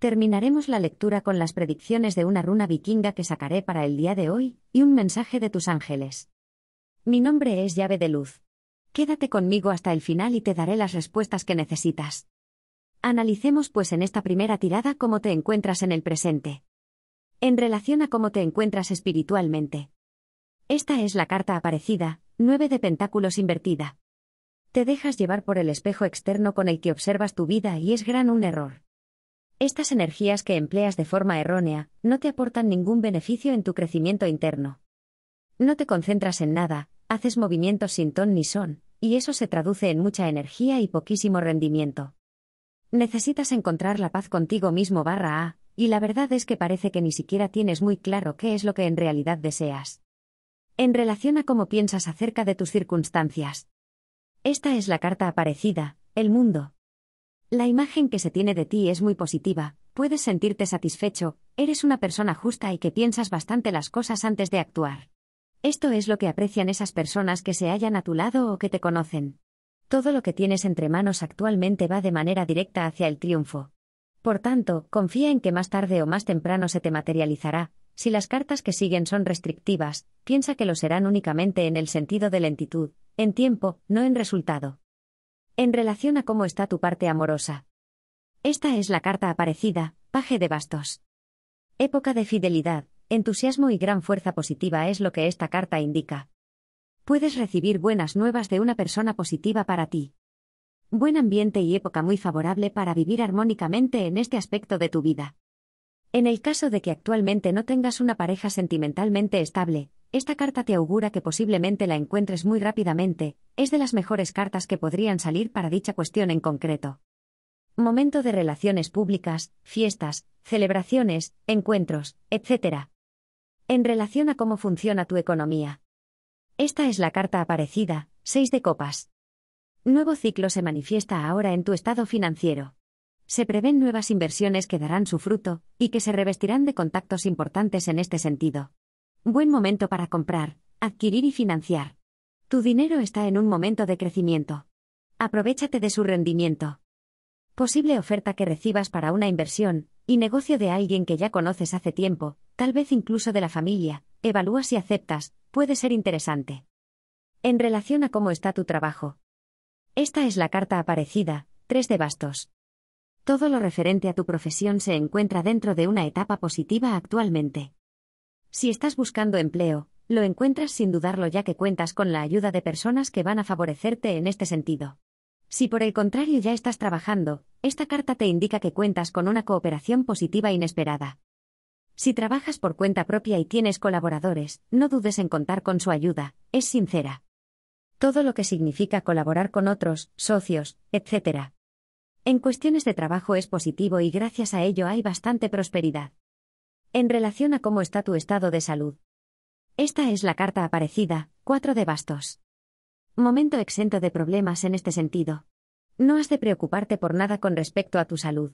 Terminaremos la lectura con las predicciones de una runa vikinga que sacaré para el día de hoy, y un mensaje de tus ángeles. Mi nombre es llave de luz. Quédate conmigo hasta el final y te daré las respuestas que necesitas. Analicemos pues en esta primera tirada cómo te encuentras en el presente. En relación a cómo te encuentras espiritualmente. Esta es la carta aparecida, 9 de pentáculos invertida. Te dejas llevar por el espejo externo con el que observas tu vida y es gran un error. Estas energías que empleas de forma errónea no te aportan ningún beneficio en tu crecimiento interno. No te concentras en nada, haces movimientos sin ton ni son, y eso se traduce en mucha energía y poquísimo rendimiento. Necesitas encontrar la paz contigo mismo barra A, y la verdad es que parece que ni siquiera tienes muy claro qué es lo que en realidad deseas. En relación a cómo piensas acerca de tus circunstancias. Esta es la carta aparecida, el mundo. La imagen que se tiene de ti es muy positiva, puedes sentirte satisfecho, eres una persona justa y que piensas bastante las cosas antes de actuar. Esto es lo que aprecian esas personas que se hallan a tu lado o que te conocen. Todo lo que tienes entre manos actualmente va de manera directa hacia el triunfo. Por tanto, confía en que más tarde o más temprano se te materializará. Si las cartas que siguen son restrictivas, piensa que lo serán únicamente en el sentido de lentitud, en tiempo, no en resultado en relación a cómo está tu parte amorosa. Esta es la carta aparecida, paje de bastos. Época de fidelidad, entusiasmo y gran fuerza positiva es lo que esta carta indica. Puedes recibir buenas nuevas de una persona positiva para ti. Buen ambiente y época muy favorable para vivir armónicamente en este aspecto de tu vida. En el caso de que actualmente no tengas una pareja sentimentalmente estable, esta carta te augura que posiblemente la encuentres muy rápidamente, es de las mejores cartas que podrían salir para dicha cuestión en concreto. Momento de relaciones públicas, fiestas, celebraciones, encuentros, etc. En relación a cómo funciona tu economía. Esta es la carta aparecida, 6 de copas. Nuevo ciclo se manifiesta ahora en tu estado financiero. Se prevén nuevas inversiones que darán su fruto, y que se revestirán de contactos importantes en este sentido. Buen momento para comprar, adquirir y financiar. Tu dinero está en un momento de crecimiento. Aprovechate de su rendimiento. Posible oferta que recibas para una inversión, y negocio de alguien que ya conoces hace tiempo, tal vez incluso de la familia, evalúas y aceptas, puede ser interesante. En relación a cómo está tu trabajo. Esta es la carta aparecida, 3 de bastos. Todo lo referente a tu profesión se encuentra dentro de una etapa positiva actualmente. Si estás buscando empleo, lo encuentras sin dudarlo ya que cuentas con la ayuda de personas que van a favorecerte en este sentido. Si por el contrario ya estás trabajando, esta carta te indica que cuentas con una cooperación positiva e inesperada. Si trabajas por cuenta propia y tienes colaboradores, no dudes en contar con su ayuda, es sincera. Todo lo que significa colaborar con otros, socios, etc. En cuestiones de trabajo es positivo y gracias a ello hay bastante prosperidad en relación a cómo está tu estado de salud. Esta es la carta aparecida, 4 de bastos. Momento exento de problemas en este sentido. No has de preocuparte por nada con respecto a tu salud.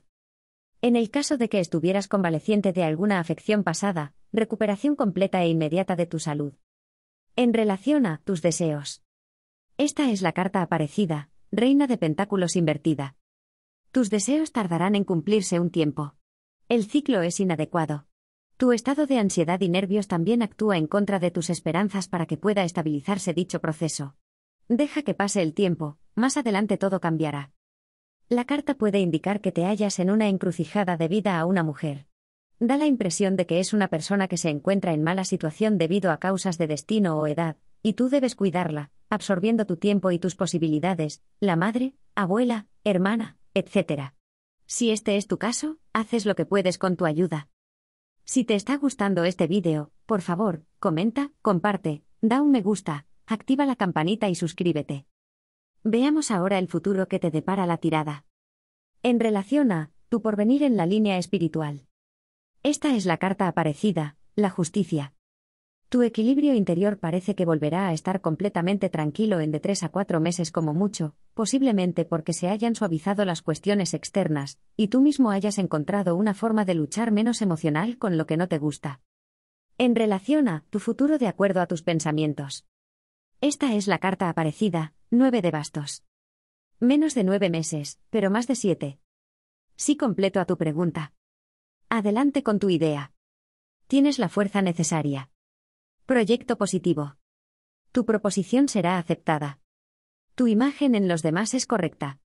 En el caso de que estuvieras convaleciente de alguna afección pasada, recuperación completa e inmediata de tu salud. En relación a tus deseos. Esta es la carta aparecida, Reina de Pentáculos invertida. Tus deseos tardarán en cumplirse un tiempo. El ciclo es inadecuado. Tu estado de ansiedad y nervios también actúa en contra de tus esperanzas para que pueda estabilizarse dicho proceso. Deja que pase el tiempo, más adelante todo cambiará. La carta puede indicar que te hallas en una encrucijada debida a una mujer. Da la impresión de que es una persona que se encuentra en mala situación debido a causas de destino o edad, y tú debes cuidarla, absorbiendo tu tiempo y tus posibilidades, la madre, abuela, hermana, etc. Si este es tu caso, haces lo que puedes con tu ayuda. Si te está gustando este vídeo, por favor, comenta, comparte, da un me gusta, activa la campanita y suscríbete. Veamos ahora el futuro que te depara la tirada. En relación a, tu porvenir en la línea espiritual. Esta es la carta aparecida, la justicia, tu equilibrio interior parece que volverá a estar completamente tranquilo en de tres a cuatro meses como mucho, posiblemente porque se hayan suavizado las cuestiones externas, y tú mismo hayas encontrado una forma de luchar menos emocional con lo que no te gusta. En relación a tu futuro de acuerdo a tus pensamientos. Esta es la carta aparecida, nueve de bastos. Menos de nueve meses, pero más de siete. Sí completo a tu pregunta. Adelante con tu idea. Tienes la fuerza necesaria. Proyecto positivo. Tu proposición será aceptada. Tu imagen en los demás es correcta.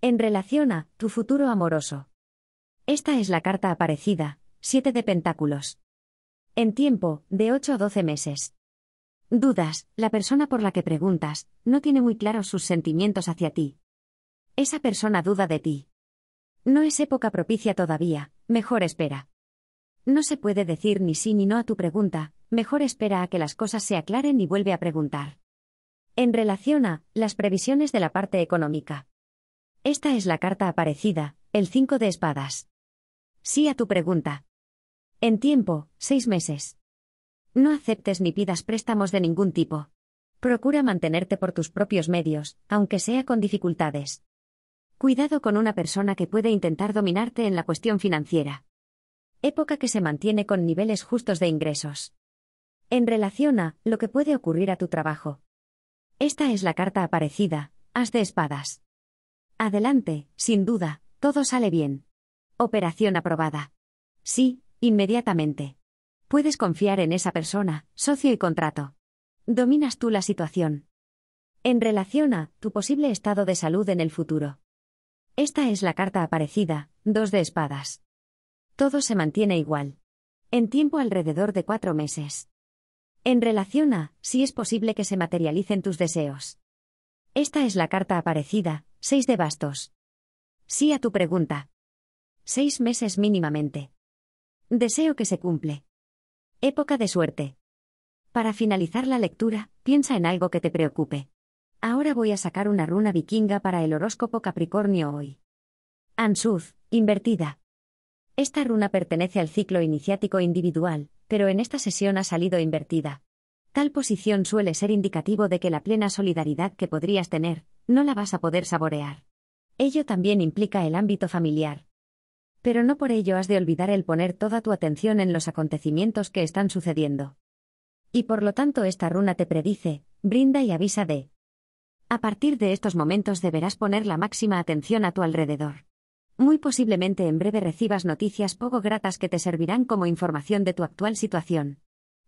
En relación a tu futuro amoroso. Esta es la carta aparecida, 7 de Pentáculos. En tiempo, de 8 a 12 meses. Dudas, la persona por la que preguntas, no tiene muy claros sus sentimientos hacia ti. Esa persona duda de ti. No es época propicia todavía, mejor espera. No se puede decir ni sí ni no a tu pregunta, mejor espera a que las cosas se aclaren y vuelve a preguntar. En relación a las previsiones de la parte económica. Esta es la carta aparecida, el 5 de espadas. Sí a tu pregunta. En tiempo, seis meses. No aceptes ni pidas préstamos de ningún tipo. Procura mantenerte por tus propios medios, aunque sea con dificultades. Cuidado con una persona que puede intentar dominarte en la cuestión financiera. Época que se mantiene con niveles justos de ingresos en relación a lo que puede ocurrir a tu trabajo. Esta es la carta aparecida, haz de espadas. Adelante, sin duda, todo sale bien. Operación aprobada. Sí, inmediatamente. Puedes confiar en esa persona, socio y contrato. Dominas tú la situación. En relación a tu posible estado de salud en el futuro. Esta es la carta aparecida, dos de espadas. Todo se mantiene igual. En tiempo alrededor de cuatro meses. En relación a, si es posible que se materialicen tus deseos. Esta es la carta aparecida, 6 de bastos. Sí a tu pregunta. Seis meses mínimamente. Deseo que se cumple. Época de suerte. Para finalizar la lectura, piensa en algo que te preocupe. Ahora voy a sacar una runa vikinga para el horóscopo Capricornio hoy. Ansuz, invertida. Esta runa pertenece al ciclo iniciático individual, pero en esta sesión ha salido invertida. Tal posición suele ser indicativo de que la plena solidaridad que podrías tener, no la vas a poder saborear. Ello también implica el ámbito familiar. Pero no por ello has de olvidar el poner toda tu atención en los acontecimientos que están sucediendo. Y por lo tanto esta runa te predice, brinda y avisa de. A partir de estos momentos deberás poner la máxima atención a tu alrededor. Muy posiblemente en breve recibas noticias poco gratas que te servirán como información de tu actual situación.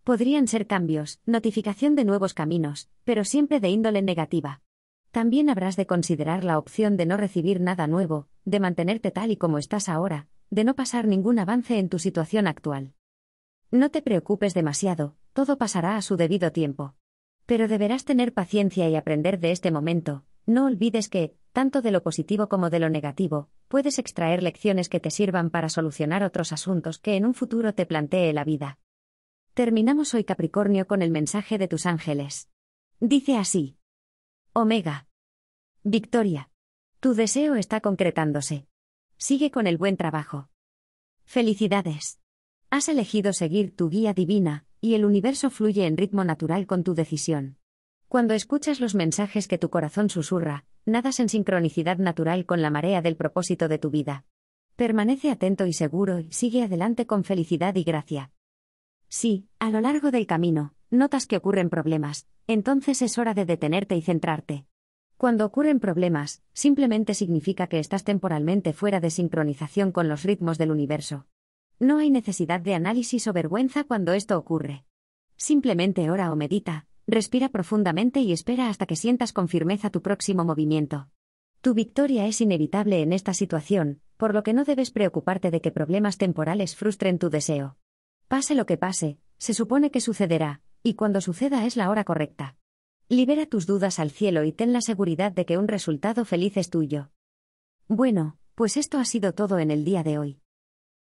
Podrían ser cambios, notificación de nuevos caminos, pero siempre de índole negativa. También habrás de considerar la opción de no recibir nada nuevo, de mantenerte tal y como estás ahora, de no pasar ningún avance en tu situación actual. No te preocupes demasiado, todo pasará a su debido tiempo. Pero deberás tener paciencia y aprender de este momento, no olvides que, tanto de lo positivo como de lo negativo, puedes extraer lecciones que te sirvan para solucionar otros asuntos que en un futuro te plantee la vida. Terminamos hoy Capricornio con el mensaje de tus ángeles. Dice así. Omega. Victoria. Tu deseo está concretándose. Sigue con el buen trabajo. Felicidades. Has elegido seguir tu guía divina, y el universo fluye en ritmo natural con tu decisión. Cuando escuchas los mensajes que tu corazón susurra, nadas en sincronicidad natural con la marea del propósito de tu vida. Permanece atento y seguro y sigue adelante con felicidad y gracia. Si, a lo largo del camino, notas que ocurren problemas, entonces es hora de detenerte y centrarte. Cuando ocurren problemas, simplemente significa que estás temporalmente fuera de sincronización con los ritmos del universo. No hay necesidad de análisis o vergüenza cuando esto ocurre. Simplemente ora o medita, Respira profundamente y espera hasta que sientas con firmeza tu próximo movimiento. Tu victoria es inevitable en esta situación, por lo que no debes preocuparte de que problemas temporales frustren tu deseo. Pase lo que pase, se supone que sucederá, y cuando suceda es la hora correcta. Libera tus dudas al cielo y ten la seguridad de que un resultado feliz es tuyo. Bueno, pues esto ha sido todo en el día de hoy.